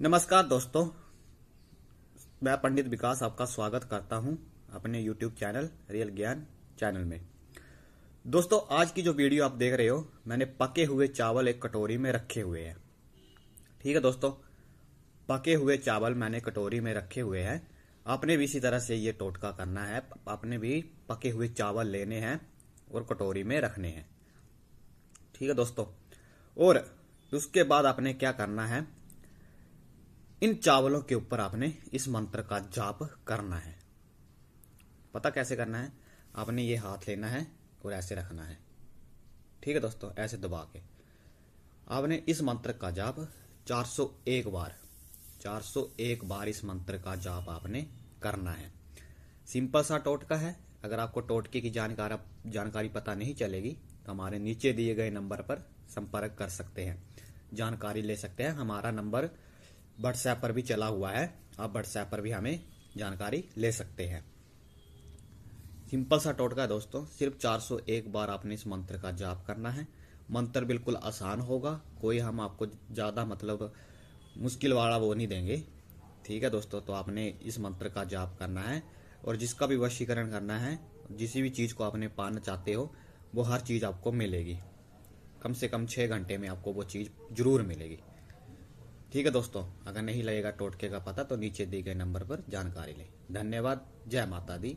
नमस्कार दोस्तों मैं पंडित विकास आपका स्वागत करता हूं अपने YouTube channel real Gyan channel में दोस्तों आज की जो वीडियो आप देख रहे हो मैंने पके हुए चावल एक कटोरी में रखे हुए हैं ठीक है दोस्तों पके हुए चावल मैंने कटोरी में रखे हुए हैं आपने भी इसी तरह से ये टोटका करना है आपने भी पके हुए चावल लेने हैं और कटोरी में रखने हैं ठीक है दोस्तों और उसके बाद आपने क्या करना है इन चावलों के ऊपर आपने इस मंत्र का जाप करना है पता कैसे करना है आपने ये हाथ लेना है और ऐसे रखना है ठीक है दोस्तों ऐसे दबा के आपने इस मंत्र का जाप 401 बार 401 बार इस मंत्र का जाप आपने करना है सिंपल सा टोटका है अगर आपको टोटके की जानकारी जानकारी पता नहीं चलेगी तो हमारे नीचे दिए गए नंबर पर संपर्क कर सकते हैं जानकारी ले सकते हैं हमारा नंबर व्हाट्सएप पर भी चला हुआ है आप व्हाट्सएप पर भी हमें जानकारी ले सकते हैं सिंपल सा टोटका है दोस्तों सिर्फ 401 बार आपने इस मंत्र का जाप करना है मंत्र बिल्कुल आसान होगा कोई हम आपको ज़्यादा मतलब मुश्किल वाला वो नहीं देंगे ठीक है दोस्तों तो आपने इस मंत्र का जाप करना है और जिसका भी वशीकरण करना है जिस भी चीज़ को आपने पाना चाहते हो वो हर चीज़ आपको मिलेगी कम से कम छः घंटे में आपको वो चीज़ ज़रूर मिलेगी ठीक है दोस्तों अगर नहीं लगेगा टोटके का पता तो नीचे दिए गए नंबर पर जानकारी लें धन्यवाद जय माता दी